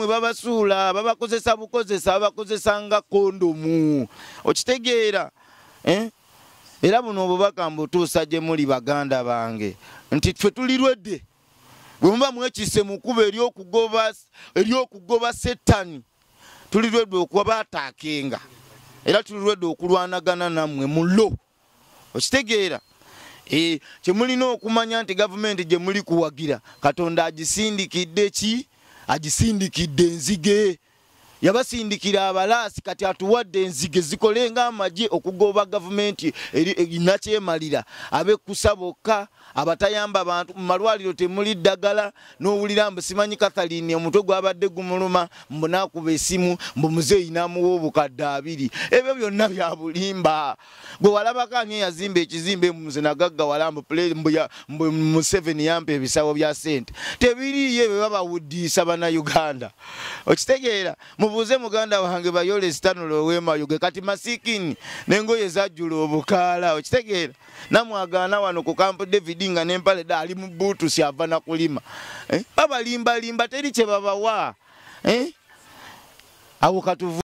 mwe babasuula babakozesa bukozesa babakozesa nga kondomu okitegeera eh? era buno obubaka mbutuusa gye muli baganda bange nti ffe tulirwedde bwe muba mwekise mukuba eryokugoba setani tulirwedde okuba baataakenga era tulirwedde okulwanagana nammwe mulo okitegeera eh, kyemulina okumanya nti gavumenti gye muli kuwagira katonda agisindikidde ki adi sindiki denzige yabasindikira abalaasi kati atuwadde enzige zikole ngaamagye okugoba gavumenti inakyemalira abekkusa bokka abatayamba bantu mu malwaliro temuli ddagala n'owulira mbu simanyi katharine omutwe gwabadde gumuluma mbu naakuba esimu mbu muzeeyi n'amuwa obukadde abiri ebyo byonna bya bulimba gwe walabako ani eyazimba ekizimba emuze nagaggawala museveni yampa ebisawo bya ssente tebiriiyo ebyo babawuddiisa bannayuganda okitegeera mu obuuze muganda wange bayole sitanula ow'emayuge kati masikini n'engoye zajjula obukaala okitegeera namwagaana wano ku kampu david nga n'empale da ali mu buutusi ava na kulima eh, babalimbalimba teri kye babawa eh, awo katuvu